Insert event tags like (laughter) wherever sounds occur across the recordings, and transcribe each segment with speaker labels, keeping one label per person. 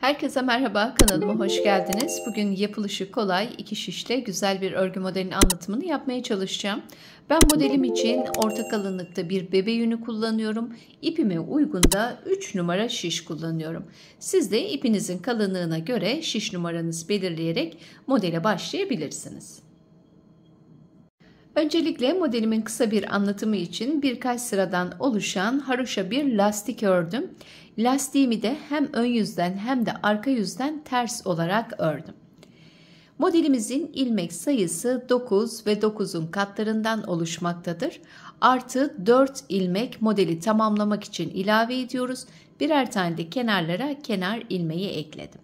Speaker 1: Herkese merhaba, kanalıma hoş geldiniz. Bugün yapılışı kolay, iki şişle güzel bir örgü modelinin anlatımını yapmaya çalışacağım. Ben modelim için orta kalınlıkta bir bebe yünü kullanıyorum. İpime uygun da 3 numara şiş kullanıyorum. Siz de ipinizin kalınlığına göre şiş numaranızı belirleyerek modele başlayabilirsiniz. Öncelikle modelimin kısa bir anlatımı için birkaç sıradan oluşan haroşa bir lastik ördüm. Lastiğimi de hem ön yüzden hem de arka yüzden ters olarak ördüm. Modelimizin ilmek sayısı 9 ve 9'un katlarından oluşmaktadır. Artı 4 ilmek modeli tamamlamak için ilave ediyoruz. Birer tane de kenarlara kenar ilmeği ekledim.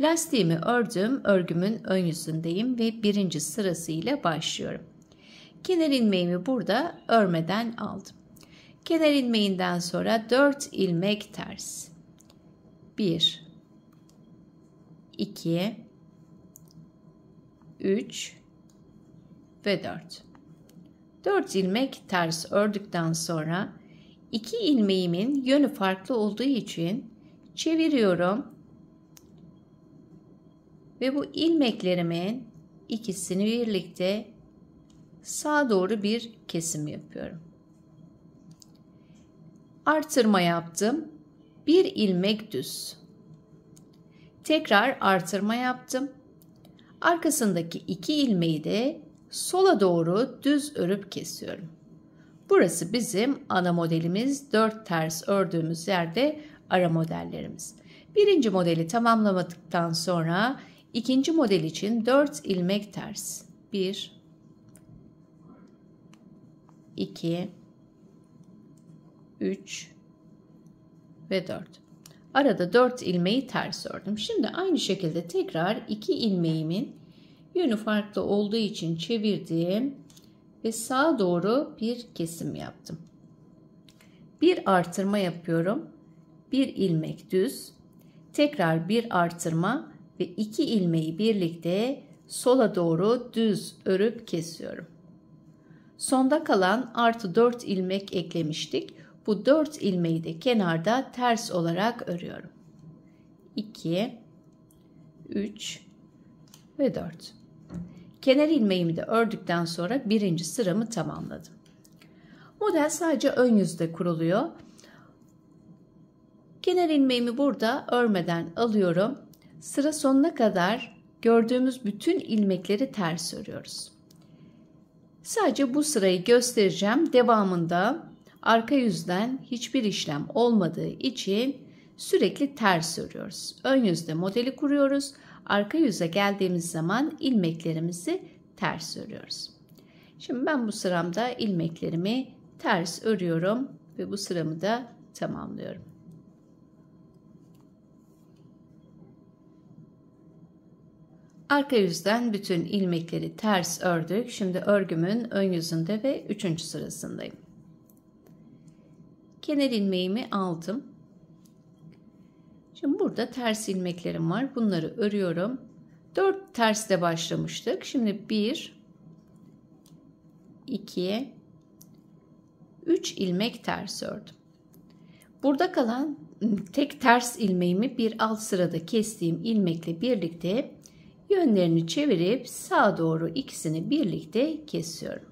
Speaker 1: Lastiğimi ördüm, örgümün ön yüzündeyim ve birinci sırasıyla başlıyorum. Kenar ilmeğimi burada örmeden aldım. Kenar ilmeğinden sonra 4 ilmek ters. 1 2 3 ve 4. 4 ilmek ters ördükten sonra iki ilmeğimin yönü farklı olduğu için çeviriyorum ve bu ilmeklerimin ikisini birlikte sağa doğru bir kesim yapıyorum. Artırma yaptım. Bir ilmek düz. Tekrar artırma yaptım. Arkasındaki iki ilmeği de sola doğru düz örüp kesiyorum. Burası bizim ana modelimiz. Dört ters ördüğümüz yerde ara modellerimiz. Birinci modeli tamamlamadıktan sonra ikinci model için dört ilmek ters. Bir. 2, 3 ve 4. Arada 4 ilmeği ters ördüm. Şimdi aynı şekilde tekrar 2 ilmeğimin yönü farklı olduğu için çevirdim ve sağa doğru bir kesim yaptım. Bir artırma yapıyorum. Bir ilmek düz. Tekrar bir artırma ve iki ilmeği birlikte sola doğru düz örüp kesiyorum. Sonda kalan artı 4 ilmek eklemiştik. Bu 4 ilmeği de kenarda ters olarak örüyorum. 2, 3 ve 4. Kenar ilmeğimi de ördükten sonra birinci sıramı tamamladım. Model sadece ön yüzde kuruluyor. Kenar ilmeğimi burada örmeden alıyorum. Sıra sonuna kadar gördüğümüz bütün ilmekleri ters örüyoruz. Sadece bu sırayı göstereceğim. Devamında arka yüzden hiçbir işlem olmadığı için sürekli ters örüyoruz. Ön yüzde modeli kuruyoruz. Arka yüze geldiğimiz zaman ilmeklerimizi ters örüyoruz. Şimdi ben bu sıramda ilmeklerimi ters örüyorum ve bu sıramı da tamamlıyorum. Arka yüzden bütün ilmekleri ters ördük. Şimdi örgümün ön yüzünde ve üçüncü sırasındayım. Kenar ilmeğimi aldım. Şimdi burada ters ilmeklerim var. Bunları örüyorum. 4 tersle başlamıştık. Şimdi 1 2 3 ilmek ters ördüm. Burada kalan tek ters ilmeğimi bir alt sırada kestiğim ilmekle birlikte Yönlerini çevirip sağa doğru ikisini birlikte kesiyorum.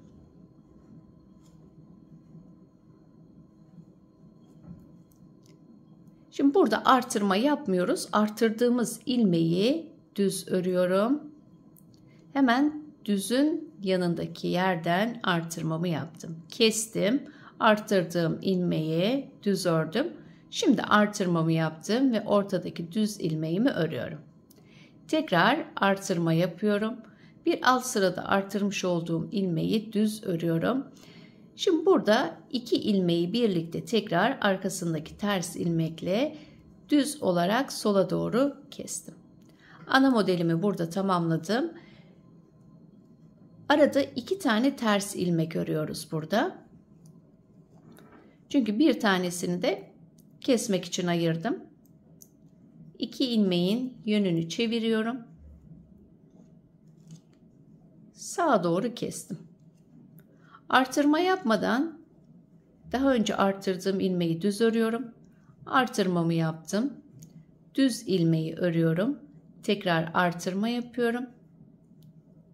Speaker 1: Şimdi burada artırma yapmıyoruz. Artırdığımız ilmeği düz örüyorum. Hemen düzün yanındaki yerden artırmamı yaptım. Kestim. Artırdığım ilmeği düz ördüm. Şimdi artırmamı yaptım ve ortadaki düz ilmeğimi örüyorum. Tekrar artırma yapıyorum. Bir alt sırada artırmış olduğum ilmeği düz örüyorum. Şimdi burada iki ilmeği birlikte tekrar arkasındaki ters ilmekle düz olarak sola doğru kestim. Ana modelimi burada tamamladım. Arada iki tane ters ilmek örüyoruz burada. Çünkü bir tanesini de kesmek için ayırdım. 2 ilmeğin yönünü çeviriyorum. Sağa doğru kestim. Artırma yapmadan daha önce arttırdığım ilmeği düz örüyorum. Artırmamı yaptım. Düz ilmeği örüyorum. Tekrar artırma yapıyorum.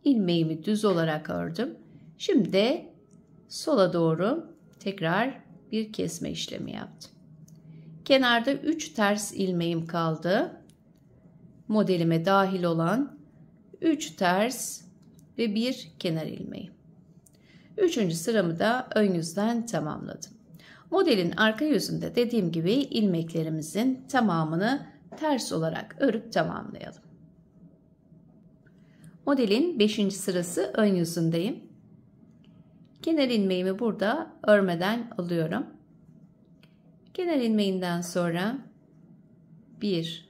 Speaker 1: Ilmeğimi düz olarak ördüm. Şimdi sola doğru tekrar bir kesme işlemi yaptım. Kenarda 3 ters ilmeğim kaldı. Modelime dahil olan 3 ters ve 1 kenar ilmeği. Üçüncü sıramı da ön yüzden tamamladım. Modelin arka yüzünde dediğim gibi ilmeklerimizin tamamını ters olarak örüp tamamlayalım. Modelin 5. sırası ön yüzündeyim. Kenar ilmeğimi burada örmeden alıyorum. Kenar ilmeğinden sonra 1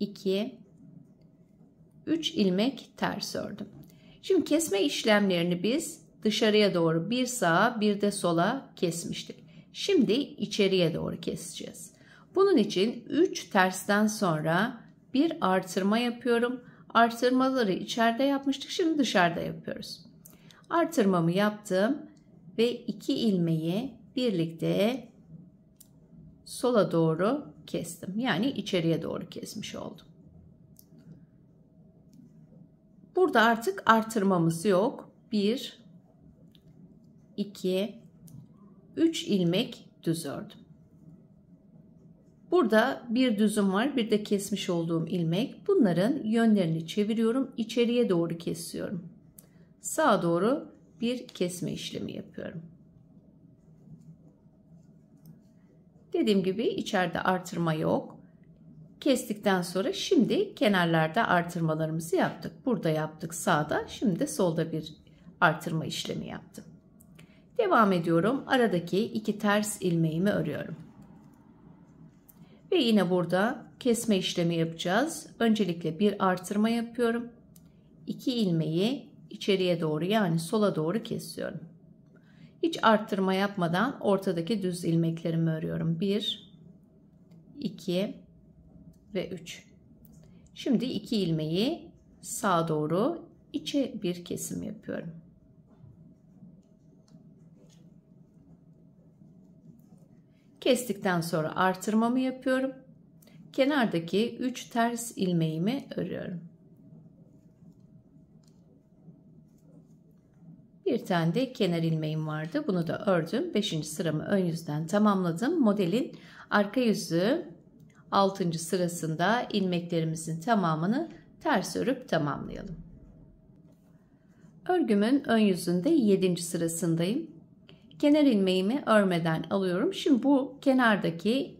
Speaker 1: 2 3 ilmek ters ördüm. Şimdi kesme işlemlerini biz dışarıya doğru bir sağa bir de sola kesmiştik. Şimdi içeriye doğru keseceğiz. Bunun için 3 tersten sonra bir artırma yapıyorum. Artırmaları içeride yapmıştık. Şimdi dışarıda yapıyoruz. Artırmamı yaptım ve 2 ilmeği birlikte sola doğru kestim. Yani içeriye doğru kesmiş oldum. Burada artık artırmamız yok. 1 2 3 ilmek düz ördüm. Burada bir düzüm var, bir de kesmiş olduğum ilmek. Bunların yönlerini çeviriyorum, içeriye doğru kesiyorum. Sağa doğru bir kesme işlemi yapıyorum. Dediğim gibi içeride artırma yok. Kestikten sonra şimdi kenarlarda artırmalarımızı yaptık. Burada yaptık sağda şimdi de solda bir artırma işlemi yaptım. Devam ediyorum. Aradaki iki ters ilmeğimi örüyorum. Ve yine burada kesme işlemi yapacağız. Öncelikle bir artırma yapıyorum. İki ilmeği içeriye doğru yani sola doğru kesiyorum. Hiç arttırma yapmadan ortadaki düz ilmeklerimi örüyorum. 1 2 ve 3. Şimdi 2 ilmeği sağa doğru içe bir kesim yapıyorum. Kestikten sonra artırmamı yapıyorum. Kenardaki 3 ters ilmeğimi örüyorum. Bir tane de kenar ilmeğim vardı. Bunu da ördüm. 5. sıramı ön yüzden tamamladım. Modelin arka yüzü 6. sırasında ilmeklerimizin tamamını ters örüp tamamlayalım. Örgümün ön yüzünde 7. sırasındayım. Kenar ilmeğimi örmeden alıyorum. Şimdi bu kenardaki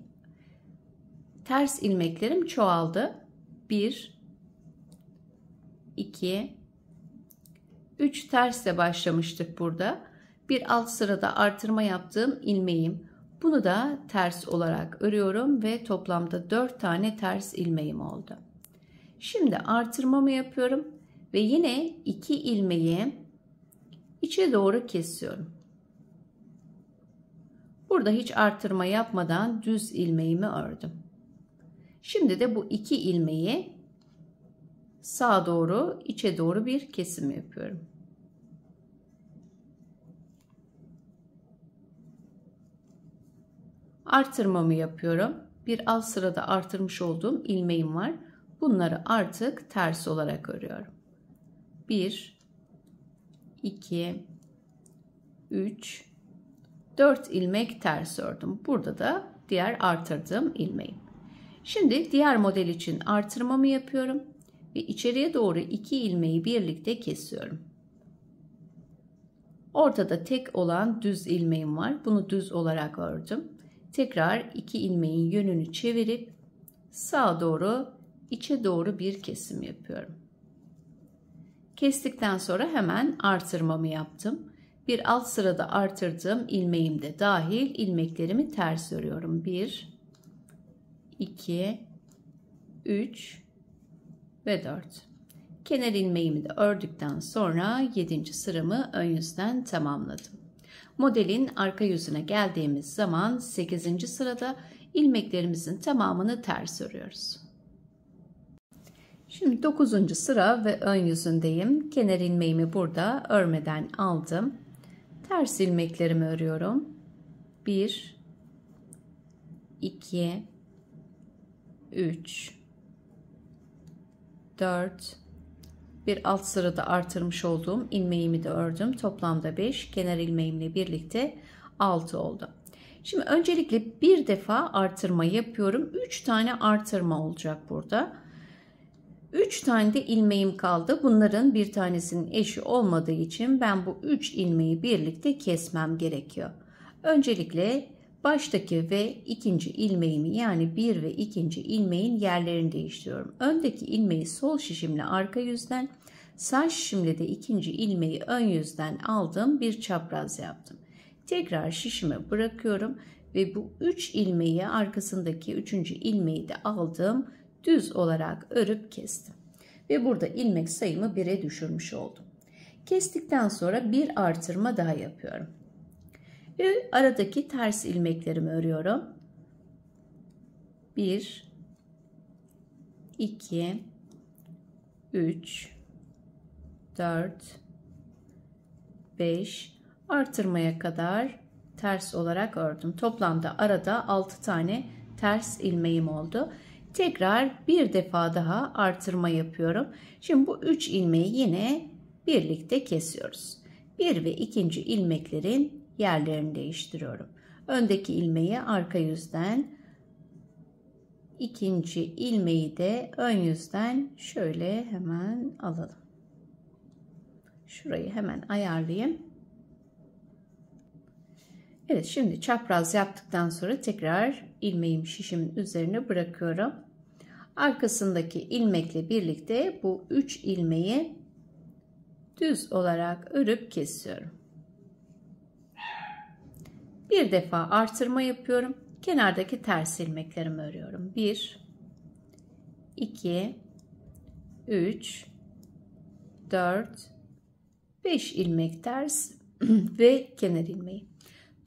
Speaker 1: ters ilmeklerim çoğaldı. 1 2 3 tersle başlamıştık burada. Bir alt sırada artırma yaptığım ilmeğim. Bunu da ters olarak örüyorum ve toplamda 4 tane ters ilmeğim oldu. Şimdi artırmamı yapıyorum ve yine 2 ilmeği içe doğru kesiyorum. Burada hiç artırma yapmadan düz ilmeğimi ördüm. Şimdi de bu 2 ilmeği sağa doğru içe doğru bir kesim yapıyorum. Artırmamı yapıyorum. Bir alt sırada artırmış olduğum ilmeğim var. Bunları artık ters olarak örüyorum. 1 2 3 4 ilmek ters ördüm. Burada da diğer artırdığım ilmeğim. Şimdi diğer model için artırmamı yapıyorum ve içeriye doğru iki ilmeği birlikte kesiyorum. Ortada tek olan düz ilmeğim var. Bunu düz olarak ördüm. Tekrar iki ilmeğin yönünü çevirip sağa doğru içe doğru bir kesim yapıyorum. Kestikten sonra hemen artırmamı yaptım. Bir alt sırada artırdığım ilmeğim de dahil ilmeklerimi ters örüyorum. 1 2 3 ve 4. Kenar ilmeğimi de ördükten sonra 7. sıramı ön yüzden tamamladım. Modelin arka yüzüne geldiğimiz zaman 8. sırada ilmeklerimizin tamamını ters örüyoruz. Şimdi 9. sıra ve ön yüzündeyim. Kenar ilmeğimi burada örmeden aldım. Ters ilmeklerimi örüyorum. 1 2 3 4 bir alt sırada artırmış olduğum ilmeğimi de ördüm. Toplamda 5 kenar ilmeğimle birlikte 6 oldu. Şimdi öncelikle bir defa artırma yapıyorum. 3 tane artırma olacak burada. 3 tane de ilmeğim kaldı. Bunların bir tanesinin eşi olmadığı için ben bu 3 ilmeği birlikte kesmem gerekiyor. Öncelikle Baştaki ve ikinci ilmeğimi yani bir ve ikinci ilmeğin yerlerini değiştiriyorum. Öndeki ilmeği sol şişimle arka yüzden, sağ şişimle de ikinci ilmeği ön yüzden aldım bir çapraz yaptım. Tekrar şişime bırakıyorum ve bu 3 ilmeği arkasındaki 3. ilmeği de aldım. Düz olarak örüp kestim. Ve burada ilmek sayımı 1'e düşürmüş oldum. Kestikten sonra bir artırma daha yapıyorum. Ve aradaki ters ilmeklerimi örüyorum. 1 2 3 4 5 artırmaya kadar ters olarak ördüm. Toplamda arada 6 tane ters ilmeğim oldu. Tekrar bir defa daha artırma yapıyorum. Şimdi bu 3 ilmeği yine birlikte kesiyoruz. 1 ve 2. ilmeklerin yerlerini değiştiriyorum. Öndeki ilmeği arka yüzden, ikinci ilmeği de ön yüzden şöyle hemen alalım. Şurayı hemen ayarlayayım. Evet şimdi çapraz yaptıktan sonra tekrar ilmeğim şişimin üzerine bırakıyorum. Arkasındaki ilmekle birlikte bu 3 ilmeği düz olarak örüp kesiyorum. Bir defa artırma yapıyorum. Kenardaki ters ilmeklerimi örüyorum. 1 2 3 4 5 ilmek ters (clears throat) ve kenar ilmeği.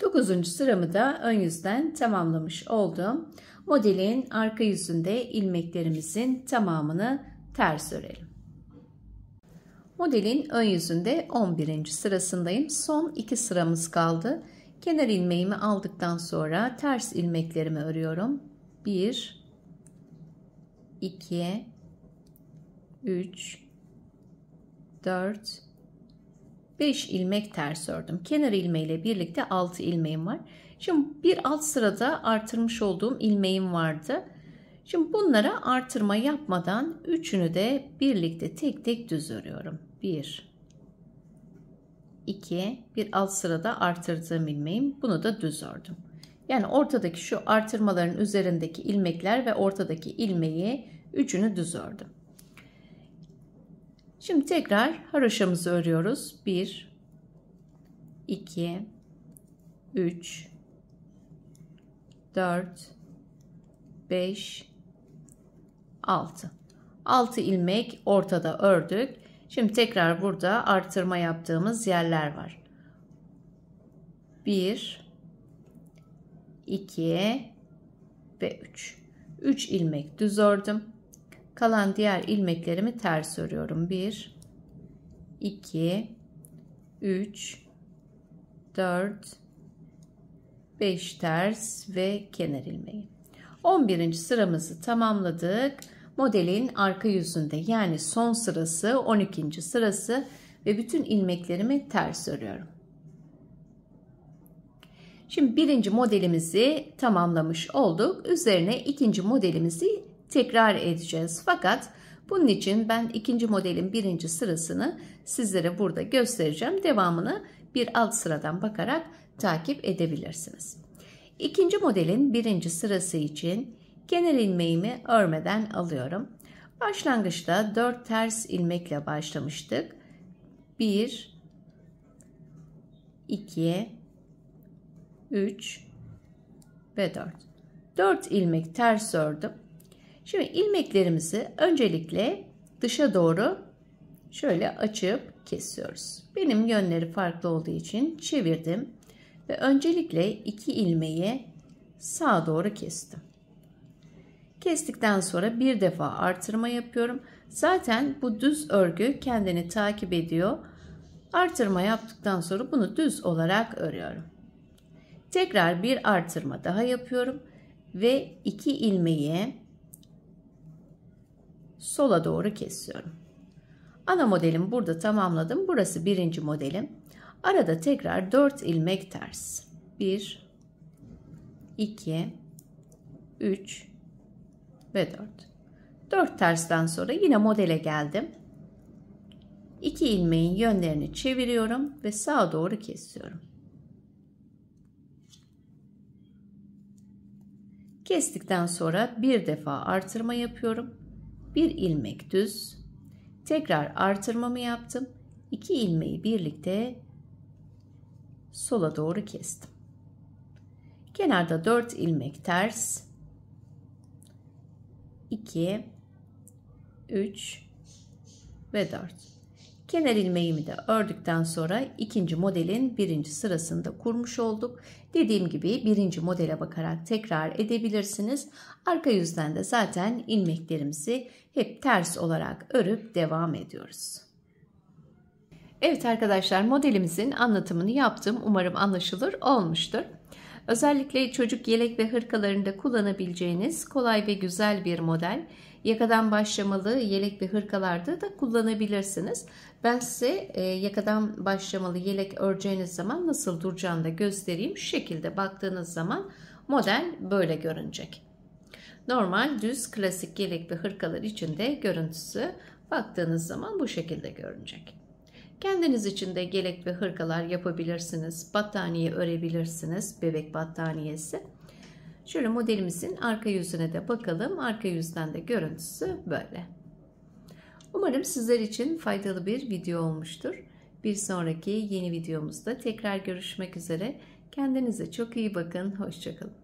Speaker 1: 9. sıramı da ön yüzden tamamlamış oldum. Modelin arka yüzünde ilmeklerimizin tamamını ters örelim. Modelin ön yüzünde 11. sırasındayım. Son 2 sıramız kaldı. Kenar ilmeğimi aldıktan sonra ters ilmeklerimi örüyorum. 1 2 3 4 5 ilmek ters ördüm. Kenar ilmeğiyle birlikte 6 ilmeğim var. Şimdi bir alt sırada artırmış olduğum ilmeğim vardı. Şimdi bunlara artırma yapmadan üçünü de birlikte tek tek düz örüyorum. 1 2 bir alt sırada artırdığım ilmeğim. Bunu da düz ördüm. Yani ortadaki şu artırmaların üzerindeki ilmekler ve ortadaki ilmeği üçünü düz ördüm. Şimdi tekrar haroşamızı örüyoruz. 1 2 3 4 5 6 6 ilmek ortada ördük. Şimdi tekrar burada artırma yaptığımız yerler var. 1 2 ve 3. 3 ilmek düz ördüm. Kalan diğer ilmeklerimi ters örüyorum. 1 2 3 4 5 ters ve kenar ilmeği. 11. sıramızı tamamladık modelin arka yüzünde yani son sırası 12. sırası ve bütün ilmeklerimi ters örüyorum. Şimdi birinci modelimizi tamamlamış olduk. Üzerine ikinci modelimizi tekrar edeceğiz. Fakat bunun için ben ikinci modelin birinci sırasını sizlere burada göstereceğim. Devamını bir alt sıradan bakarak takip edebilirsiniz. İkinci modelin birinci sırası için Genel ilmeğimi örmeden alıyorum. Başlangıçta 4 ters ilmekle başlamıştık. 1 2 3 ve 4. 4 ilmek ters ördüm. Şimdi ilmeklerimizi öncelikle dışa doğru şöyle açıp kesiyoruz. Benim yönleri farklı olduğu için çevirdim ve öncelikle iki ilmeği sağa doğru kestim. Kestikten sonra bir defa artırma yapıyorum. Zaten bu düz örgü kendini takip ediyor. Artırma yaptıktan sonra bunu düz olarak örüyorum. Tekrar bir artırma daha yapıyorum ve iki ilmeği sola doğru kesiyorum. Ana modelim burada tamamladım. Burası birinci modelim. Arada tekrar 4 ilmek ters. 1 2 3 ve 4. 4 tersten sonra yine modele geldim. 2 ilmeğin yönlerini çeviriyorum ve sağa doğru kesiyorum. Kestikten sonra bir defa artırma yapıyorum. Bir ilmek düz. Tekrar artırmamı yaptım. İki ilmeği birlikte sola doğru kestim. Kenarda 4 ilmek ters. 2, 3 ve 4. Kenar ilmeğimi de ördükten sonra ikinci modelin birinci sırasında kurmuş olduk. Dediğim gibi birinci modele bakarak tekrar edebilirsiniz. Arka yüzden de zaten ilmeklerimizi hep ters olarak örüp devam ediyoruz. Evet arkadaşlar modelimizin anlatımını yaptım. Umarım anlaşılır olmuştur. Özellikle çocuk yelek ve hırkalarında kullanabileceğiniz kolay ve güzel bir model. Yakadan başlamalı yelek ve hırkalarda da kullanabilirsiniz. Ben size e, yakadan başlamalı yelek öreceğiniz zaman nasıl duracağını da göstereyim. Şu şekilde baktığınız zaman model böyle görünecek. Normal düz klasik yelek ve hırkalar için de görüntüsü baktığınız zaman bu şekilde görünecek. Kendiniz için de gelek ve hırkalar yapabilirsiniz. Battaniye örebilirsiniz. Bebek battaniyesi. Şöyle modelimizin arka yüzüne de bakalım. Arka yüzden de görüntüsü böyle. Umarım sizler için faydalı bir video olmuştur. Bir sonraki yeni videomuzda tekrar görüşmek üzere. Kendinize çok iyi bakın. Hoşçakalın.